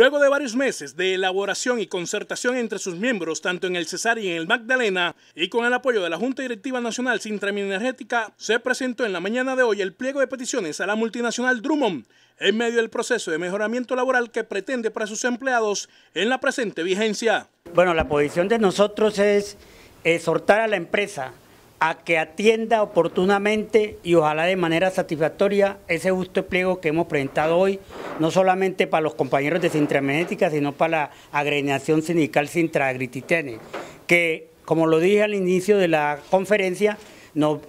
Luego de varios meses de elaboración y concertación entre sus miembros, tanto en el Cesar y en el Magdalena, y con el apoyo de la Junta Directiva Nacional Energética, se presentó en la mañana de hoy el pliego de peticiones a la multinacional Drummond en medio del proceso de mejoramiento laboral que pretende para sus empleados en la presente vigencia. Bueno, la posición de nosotros es exhortar a la empresa a que atienda oportunamente y ojalá de manera satisfactoria ese justo pliego que hemos presentado hoy, no solamente para los compañeros de Sintramenética, sino para la agregación sindical Sintragrititene, que, como lo dije al inicio de la conferencia,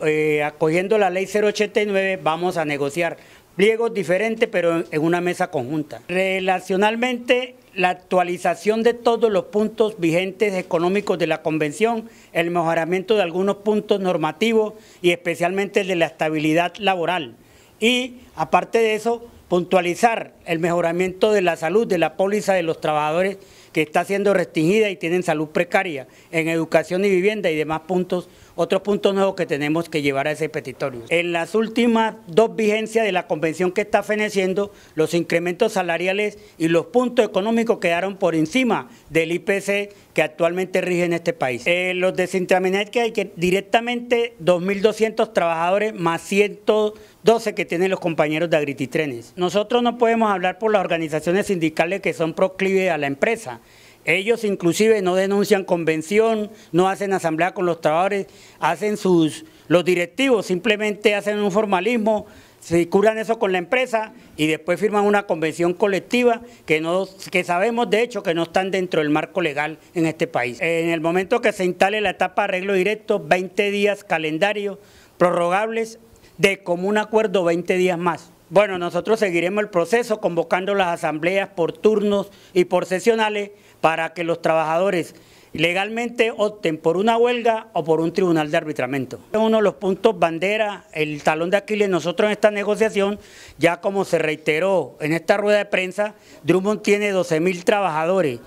eh, acogiendo la ley 089 vamos a negociar pliegos diferentes, pero en una mesa conjunta. Relacionalmente, la actualización de todos los puntos vigentes económicos de la convención, el mejoramiento de algunos puntos normativos y especialmente el de la estabilidad laboral. Y aparte de eso, puntualizar el mejoramiento de la salud de la póliza de los trabajadores que está siendo restringida y tienen salud precaria, en educación y vivienda y demás puntos, otros puntos nuevos que tenemos que llevar a ese petitorio. En las últimas dos vigencias de la convención que está feneciendo, los incrementos salariales y los puntos económicos quedaron por encima del IPC que actualmente rige en este país. Eh, los Sintramenet que hay que directamente 2.200 trabajadores más 112 que tienen los compañeros de Agrititrenes. Nosotros no podemos hablar por las organizaciones sindicales que son proclives a la empresa, ellos inclusive no denuncian convención, no hacen asamblea con los trabajadores, hacen sus, los directivos simplemente hacen un formalismo, se curan eso con la empresa y después firman una convención colectiva que, no, que sabemos de hecho que no están dentro del marco legal en este país. En el momento que se instale la etapa de arreglo directo, 20 días calendario prorrogables de común acuerdo 20 días más. Bueno, nosotros seguiremos el proceso convocando las asambleas por turnos y por sesionales para que los trabajadores legalmente opten por una huelga o por un tribunal de arbitramiento. Uno de los puntos bandera, el talón de Aquiles, nosotros en esta negociación, ya como se reiteró en esta rueda de prensa, Drummond tiene 12 mil trabajadores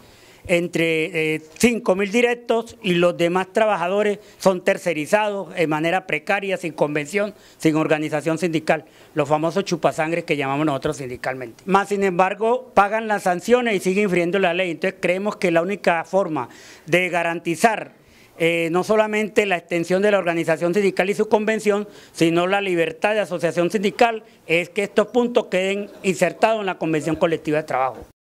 entre eh, cinco 5.000 directos y los demás trabajadores son tercerizados de manera precaria, sin convención, sin organización sindical, los famosos chupasangres que llamamos nosotros sindicalmente. Más sin embargo, pagan las sanciones y siguen infringiendo la ley, entonces creemos que la única forma de garantizar eh, no solamente la extensión de la organización sindical y su convención, sino la libertad de asociación sindical, es que estos puntos queden insertados en la convención colectiva de trabajo.